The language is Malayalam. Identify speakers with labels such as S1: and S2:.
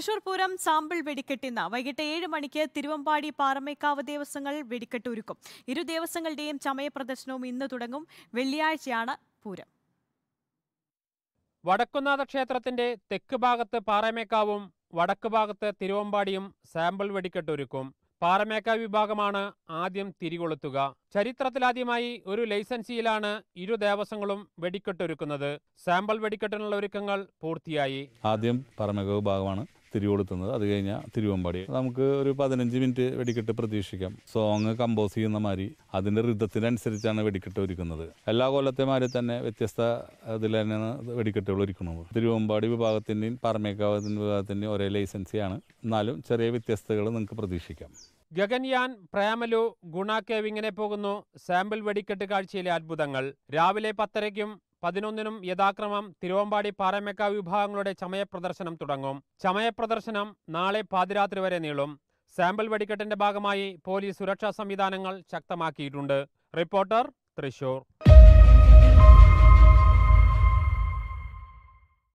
S1: തൃശൂർ പൂരം സാമ്പിൾ വെടിക്കെട്ടിന്ന് വൈകിട്ട് ഏഴ് മണിക്ക് തിരുവമ്പാടി പാറമേക്കാവ് ദേവസ്വങ്ങൾ വെടിക്കെട്ട് ഒരുക്കും ഇരു ദേവസ്വങ്ങളുടെയും ചമയ പ്രദർശനവും ഇന്ന് തുടങ്ങും വെള്ളിയാഴ്ചയാണ് പൂരം
S2: വടക്കുന്നാഥ ക്ഷേത്രത്തിന്റെ തെക്ക് ഭാഗത്ത് പാറമേക്കാവും വടക്ക് ഭാഗത്ത് തിരുവമ്പാടിയും സാമ്പിൾ വെടിക്കെട്ട് ഒരുക്കും പാറമേക്കാവ് വിഭാഗമാണ് ആദ്യം തിരികൊളുത്തുക ചരിത്രത്തിലാദ്യമായി ഒരു ലൈസൻസിയിലാണ് ഇരു ദേവസ്വങ്ങളും വെടിക്കെട്ടൊരുക്കുന്നത് സാമ്പിൾ വെടിക്കെട്ടിനുള്ള ഒരുക്കങ്ങൾ പൂർത്തിയായി
S3: ആദ്യം പാറമേക്കാവ് വിഭാഗമാണ് തിരികൊളുത്തുന്നത് അത് കഴിഞ്ഞാൽ തിരുവമ്പാടി നമുക്ക് ഒരു പതിനഞ്ച് മിനിറ്റ് വെടിക്കെട്ട് പ്രതീക്ഷിക്കാം സോങ് കമ്പോസ് ചെയ്യുന്ന മാതിരി അതിൻ്റെ ഋതത്തിനനുസരിച്ചാണ് വെടിക്കെട്ട് ഒരുക്കുന്നത് എല്ലാ കൊല്ലത്തെ മാതിരി തന്നെ വ്യത്യസ്ത ഇതിൽ തന്നെയാണ് വെടിക്കെട്ടുകൾ ഒരുക്കുന്നത് തിരുവമ്പാടി വിഭാഗത്തിൻ്റെയും പാർമേക്കാവ് വിഭാഗത്തിൻ്റെയും ഒരേ ലൈസൻസിയാണ് എന്നാലും ചെറിയ വ്യത്യസ്തകൾ നിങ്ങൾക്ക് പ്രതീക്ഷിക്കാം
S2: ഗഗൻയാൻ പ്രേമലു ഗുണ കേവ് പോകുന്നു സാമ്പിൾ വെടിക്കെട്ട് കാഴ്ചയിലെ അത്ഭുതങ്ങൾ രാവിലെ പത്തരയ്ക്കും പതിനൊന്നിനും യഥാക്രമം തിരുവമ്പാടി പാറമേക്ക വിഭാഗങ്ങളുടെ ചമയപ്രദർശനം പ്രദർശനം തുടങ്ങും ചമയപ്രദർശനം പ്രദർശനം നാളെ പാതിരാത്രി വരെ നീളും സാമ്പിൾ വെടിക്കെട്ടിന്റെ ഭാഗമായി പോലീസ് സുരക്ഷാ സംവിധാനങ്ങൾ ശക്തമാക്കിയിട്ടുണ്ട് റിപ്പോർട്ടർ തൃശൂർ